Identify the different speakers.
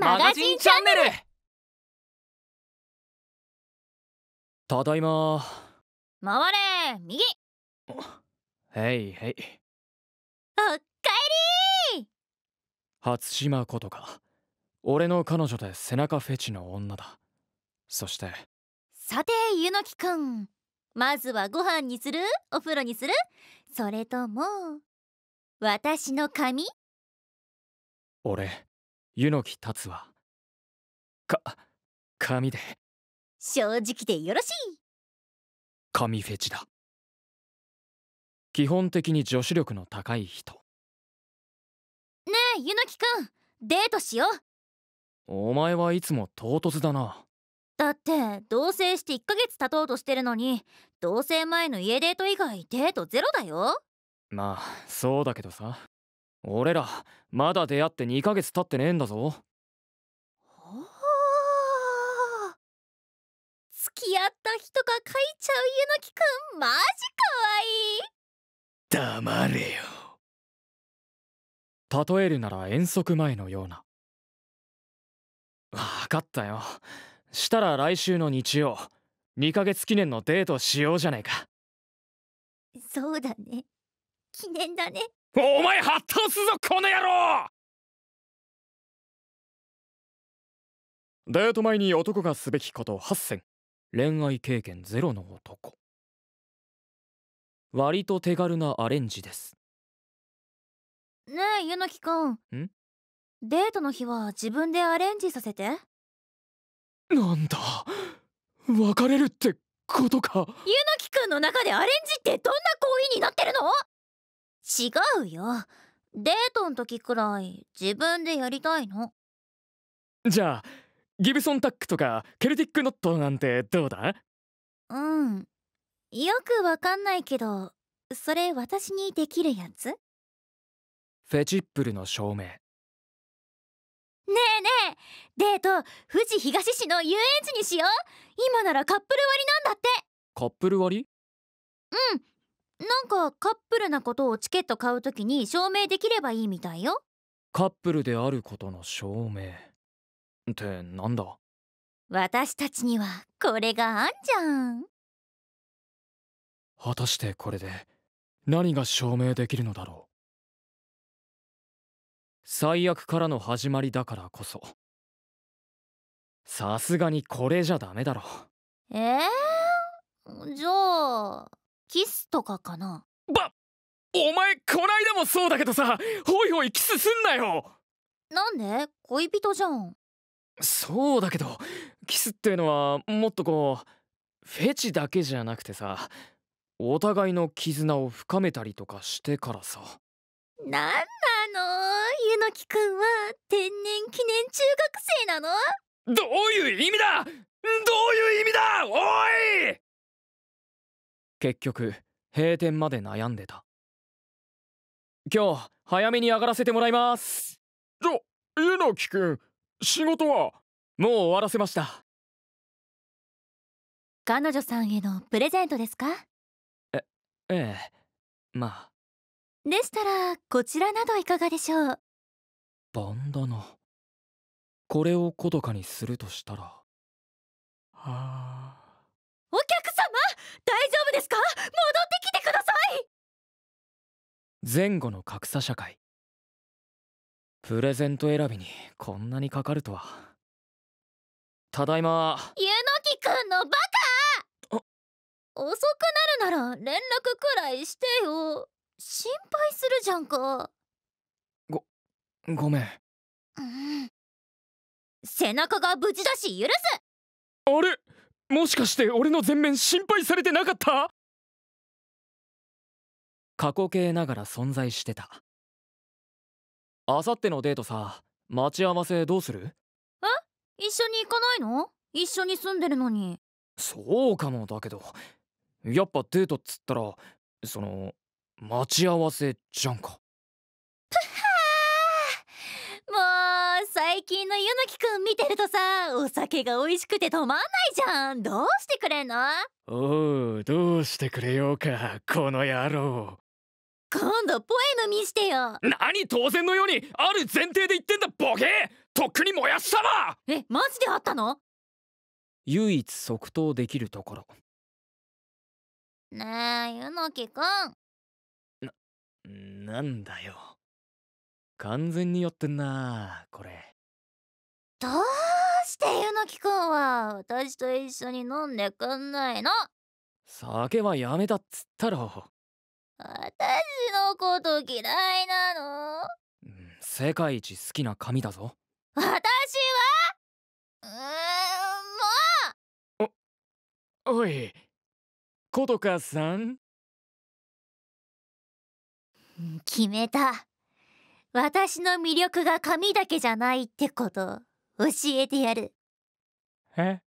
Speaker 1: マガジンチャンネル
Speaker 2: ただいま
Speaker 3: 回れ右
Speaker 2: へいへい
Speaker 3: おっかえり
Speaker 2: 初島ことか俺の彼女で背中フェチの女だそして
Speaker 3: さてゆのきくんまずはご飯にするお風呂にするそれとも私の髪
Speaker 2: 俺柚
Speaker 1: 木つはか神で
Speaker 3: 正直でよ
Speaker 1: ろしい神フェチだ基本的に女
Speaker 2: 子力の高い人
Speaker 3: ねえ柚木くんデートしよう
Speaker 2: お前はいつも唐突だな
Speaker 3: だって同棲して1ヶ月経とうとしてるのに同棲前の家デート以外デートゼロだよ
Speaker 2: まあそうだけどさ俺らまだ出会って2ヶ月経ってねえんだぞ
Speaker 3: 付き合った人が書いちゃう柚のくんマジ
Speaker 2: かわいい黙れよ例えるなら遠足前のような分かったよしたら来週の日曜2ヶ月記念のデートしようじゃねえか
Speaker 3: そうだね記念だねお前はっすぞこの野郎
Speaker 1: デート前に男がすべきこと8選恋愛経験ゼロの男割と手軽なアレンジで
Speaker 3: すねえ柚木くんデートの日は自分でアレンジさせてなんだ別れるってことか柚木くんの中でアレンジってどんな行為になってるの違うよデートの時くらい自分でやりたいの
Speaker 2: じゃあギブソンタックとかケルティックノットなんてどうだ
Speaker 3: うんよくわかんないけどそれ私にできるやつ
Speaker 2: フェチップルの証明ね
Speaker 3: えねえデート富士東市の遊園地にしよう今ならカップル割りなんだって
Speaker 2: カップル割り
Speaker 3: うんなんかカップルなことをチケット買うときに証明できればいいみたいよ
Speaker 2: カップルであることの証明ってなんだ
Speaker 3: 私たちにはこれがあんじゃん
Speaker 1: 果たしてこれで何が証明できるのだろう最悪からの始まりだからこ
Speaker 2: そさすがにこれじゃダメだろ
Speaker 3: えー、じゃあキスとかかなばお
Speaker 2: 前こないだもそうだけどさホイホイキスすんなよ
Speaker 3: なんで恋人じゃん
Speaker 2: そうだけどキスっていうのはもっとこうフェチだけじゃなくてさお互いの絆を深めたりとかしてからさ
Speaker 3: なんなのゆのきくんは天然記念中学生なの
Speaker 2: どういう意味だどういう意味だおい結局閉店まで悩んでた
Speaker 1: 今日早めに上がらせてもらいますじゃ猪木君仕事はもう終わらせました
Speaker 3: 彼女さんへのプレゼントですか
Speaker 1: えええまあ
Speaker 3: でしたらこちらなどいかがでしょう
Speaker 1: バンダナ
Speaker 2: これをとかにするとしたらはあ前後の格差社会プレゼント選びにこんなにかかるとはただいま
Speaker 3: 柚木くんのバカ遅くなるなら連絡くらいしてよ心配するじゃんか
Speaker 1: ごごめん、う
Speaker 3: ん、背中が無事だし許すあれもしかして俺
Speaker 1: の全面心配されてなかった過去形ながら
Speaker 2: 存在してたあさってのデートさ待ち合わせどうする
Speaker 3: え一緒に行かないの一緒に住んでるのに
Speaker 2: そうかもだけどやっぱデートっつったらその待ち合わせじゃんか
Speaker 3: プハもう最近の柚木くん見てるとさお酒が美味しくて止まんないじゃんどうしてくれんの
Speaker 2: おうどうしてくれようかこの野郎今
Speaker 3: 度ポエム見してよ
Speaker 2: 何当然のようにある前提で言ってんだボケとっくに燃やしたわ
Speaker 3: えマジであったの
Speaker 2: 唯一即答できるとこ
Speaker 1: ろ
Speaker 3: ねえゆのきくん
Speaker 2: ななんだよ完全に寄ってんなこれ
Speaker 3: どうしてゆのきくんは私と一緒に飲んでくんないの
Speaker 2: 酒はやめたっつったろ
Speaker 3: 私のこと嫌いなの
Speaker 2: 世界一好きな髪だぞ
Speaker 3: 私はうーんもうお
Speaker 1: おい琴とさん
Speaker 3: 決めた私の魅力が髪だけじゃないってこと教えてやる
Speaker 2: え